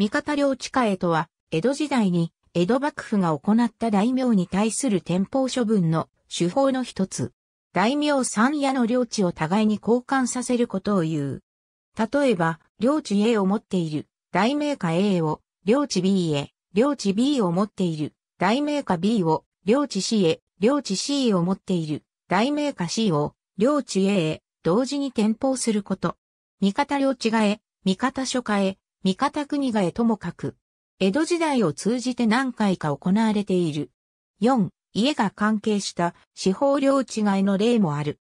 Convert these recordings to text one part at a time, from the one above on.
三方領地下へとは、江戸時代に江戸幕府が行った大名に対する天保処分の手法の一つ。大名三夜の領地を互いに交換させることを言う。例えば、領地 A を持っている、大名家 A を、領地 B へ、領地 B を持っている、大名家 B を、領地 C へ、領地 C を持っている、大名家 C を、領地 A へ、同時に転法すること。味方領地替へ、味方書下へ、三方国がえともかく。江戸時代を通じて何回か行われている。4、家が関係した司法領違いの例もある。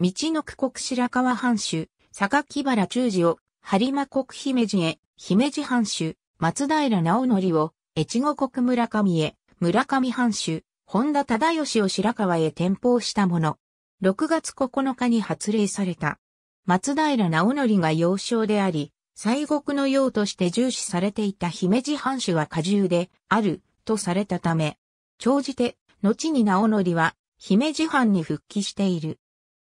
道の区国白河藩主、榊原忠治を、播磨国姫路へ、姫路藩主、松平直則を、越後国村上へ、村上藩主、本田忠義を白河へ転封したもの。6月9日に発令された。松平直則が幼少であり、西国の用として重視されていた姫路藩主は過重であるとされたため、長じて、後に直則は姫路藩に復帰している。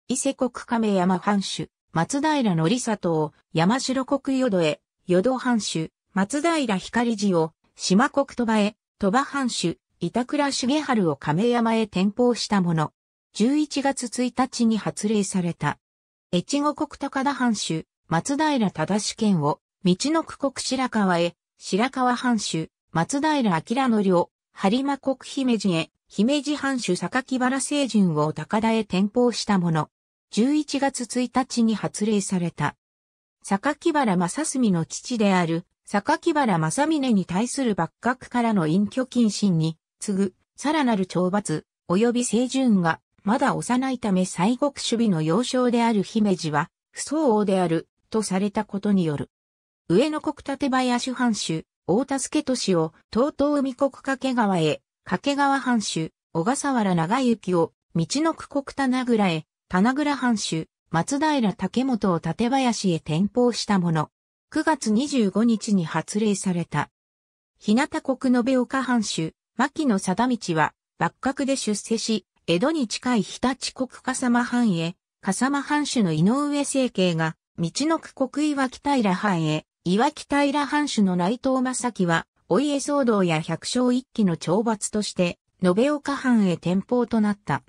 伊勢国亀山藩主、松平則里を山城国淀へ、淀藩主、松平光寺を島国鳥羽へ、鳥羽藩主、板倉重春を亀山へ転封したもの。11月1日に発令された。越後国高田藩主、松平忠主権を、道の区国白河へ、白河藩主、松平明の領、播磨国姫路へ、姫路藩主榊原清順を高田へ転向したもの。11月1日に発令された。榊原正澄の父である、榊原正峰に対する幕閣からの隠居謹慎に、次ぐ、さらなる懲罰、及び清順が、まだ幼いため西国守備の要衝である姫路は、不相応である、とされたことによる。上野国立林藩主、大田助俊を東東海国掛川へ、掛川藩主、小笠原長行を、道の区国棚倉へ、棚倉藩主、松平竹本を館林へ転向したもの。9月25日に発令された。日向国延岡藩主、牧野貞道は、幕閣で出世し、江戸に近い日立国笠間藩へ、笠間藩主の井上政慶が、道の区国岩木平藩へ、岩木平藩主の内藤正樹は、お家騒動や百姓一揆の懲罰として、延岡藩へ転封となった。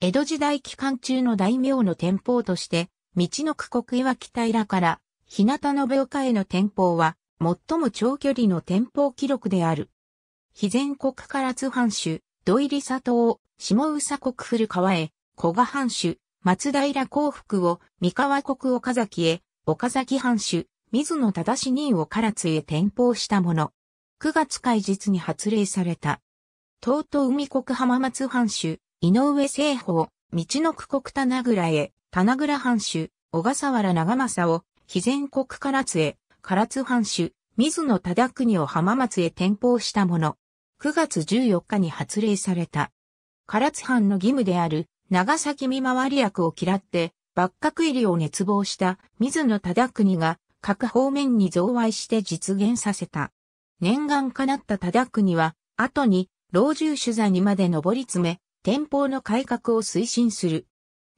江戸時代期間中の大名の転封として、道の区国岩木平から、日向延岡への転封は、最も長距離の転封記録である。非前国唐津藩主、土入里を、下宇佐国古川へ、古賀藩主、松平幸福を三河国岡崎へ、岡崎藩主、水野忠志任を唐津へ転封したもの。9月開日に発令された。東都海国浜松藩主、井上聖法、道の区国棚倉へ、棚倉藩主、小笠原長政を、肥前国唐津へ、唐津藩主、水野忠国を浜松へ転封したもの。9月14日に発令された。唐津藩の義務である長崎見回り役を嫌って、幕閣入りを熱望した水野忠国が各方面に贈賄して実現させた。念願かなった忠国は、後に老中取材にまで上り詰め、天保の改革を推進する。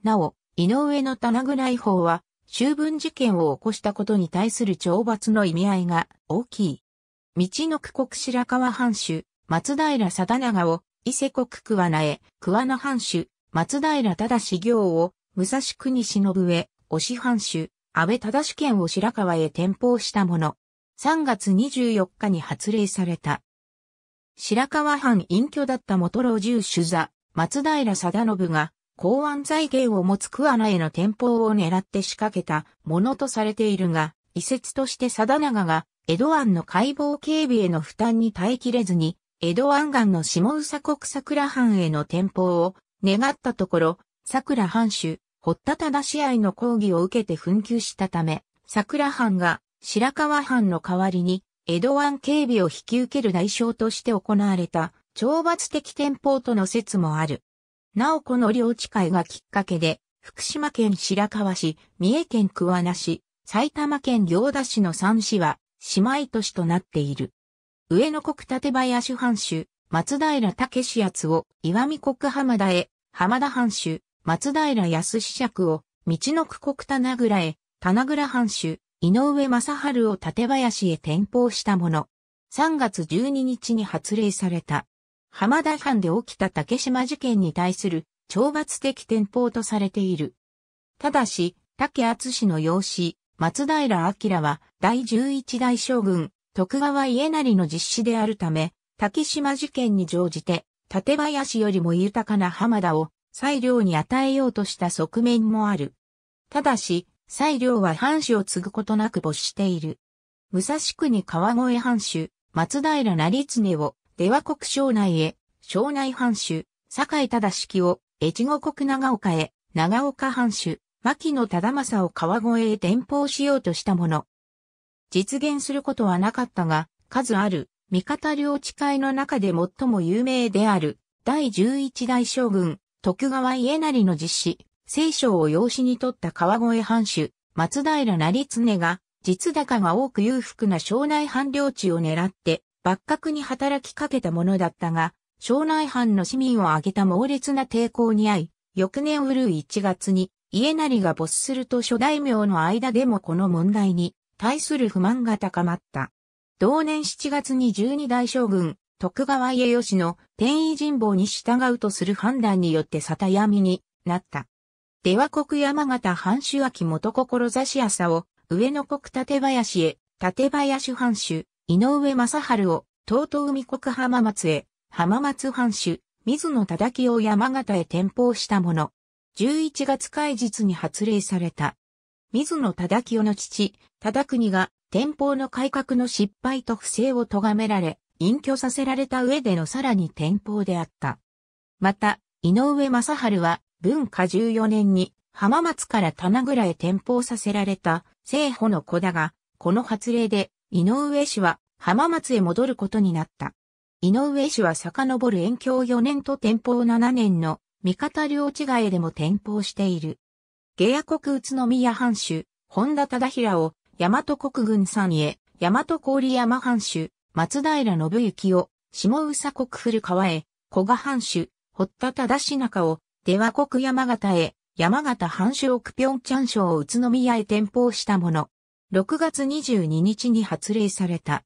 なお、井上の棚倉違法は、修文事件を起こしたことに対する懲罰の意味合いが大きい。道の区国白川藩主、松平定長を、伊勢国桑名へ、桑名藩主、松平忠行を、武蔵国忍上、押藩主、安倍忠県を白川へ転向したもの。3月24日に発令された。白川藩隠居だった元老住主座、松平貞信が、公安財源を持つ桑名への転向を狙って仕掛けたものとされているが、遺説として貞長が、江戸湾の解剖警備への負担に耐えきれずに、江戸湾岸の下宇佐国桜藩への転向を願ったところ、桜藩主、堀田忠試合の抗議を受けて紛糾したため、桜藩が白川藩の代わりに、江戸湾警備を引き受ける代償として行われた、懲罰的天保との説もある。なおこの領地会がきっかけで、福島県白河市、三重県桑名市、埼玉県行田市の三市は、姉妹都市となっている。上野国立林藩主、松平武志奴を岩見国浜田へ、浜田藩主、松平康子爵を、道の区国棚倉へ、棚倉藩主、井上正春を立林へ転封したもの。3月12日に発令された。浜田藩で起きた竹島事件に対する懲罰的転封とされている。ただし、竹厚氏の養子、松平明は第11代将軍、徳川家成の実施であるため、竹島事件に乗じて、立林よりも豊かな浜田を、西量に与えようとした側面もある。ただし、西量は藩主を継ぐことなく没している。武蔵国川越藩主、松平成常を、出羽国省内へ、省内藩主、坂井忠式を、越後国長岡へ、長岡藩主、牧野忠政を川越へ伝報しようとしたもの。実現することはなかったが、数ある味方領地会の中で最も有名である、第十一代将軍、徳川家成の実施、聖書を養子に取った川越藩主、松平成常が、実高が多く裕福な庄内藩領地を狙って、幕閣に働きかけたものだったが、庄内藩の市民を挙げた猛烈な抵抗に遭い、翌年うるう1月に、家成が没すると諸大名の間でもこの問題に対する不満が高まった。同年7月に十二代将軍、徳川家義の天意人望に従うとする判断によって沙汰闇になった。出羽国山形藩主秋元志朝を上野国立林へ、立林藩主、井上正春を、東東海国浜松へ、浜松藩主、水野忠清を山形へ転封したもの。11月開日に発令された。水野忠清の父、忠国が天保の改革の失敗と不正を咎められ、隠居させられた上でのさらに天保であった。また、井上正春は、文化14年に、浜松から棚倉へ転保させられた、聖保の子だが、この発令で、井上氏は、浜松へ戻ることになった。井上氏は遡る遠京4年と天保7年の、味方領違いでも転保している。下野国宇都宮藩主、本田忠平を大和国軍三へ、大和郡山藩主、松平信行を、下宇佐国古川へ、古賀藩主、堀田忠中を、出羽国山形へ、山形藩主奥平昌省を宇都宮へ転封したもの。6月22日に発令された。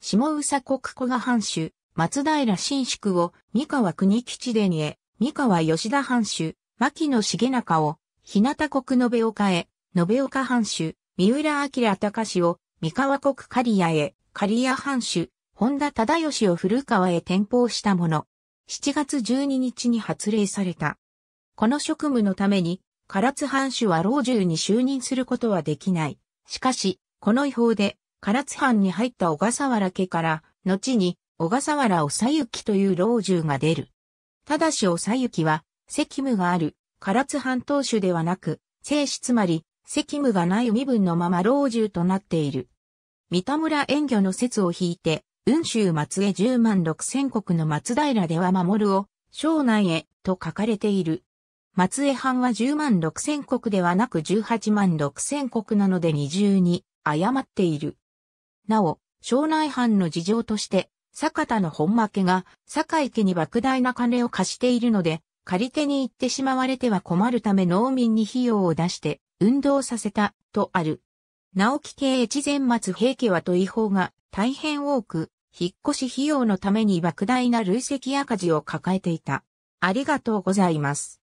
下宇佐国古賀藩主、松平新宿を、三河国吉殿へ、三河吉田藩主、牧野重中を、日向国延岡へ、延岡藩主、三浦明隆を三河国刈谷へ、刈谷藩主、本田忠義を古川へ転封したもの。7月12日に発令された。この職務のために、唐津藩主は老中に就任することはできない。しかし、この違法で、唐津藩に入った小笠原家から、後に、小笠原おさゆきという老中が出る。ただしおさゆきは、責務がある、唐津藩当主ではなく、正史つまり、責務がない身分のまま老中となっている。三田村遠魚の説を引いて、雲州松江十万六千国の松平では守るを、省内へ、と書かれている。松江藩は十万六千国ではなく十八万六千国なので二重に、誤っている。なお、省内藩の事情として、坂田の本負けが、坂井家に莫大な金を貸しているので、借り手に行ってしまわれては困るため農民に費用を出して、運動させた、とある。直木系越前松平家はと違法が大変多く、引っ越し費用のために莫大な累積赤字を抱えていた。ありがとうございます。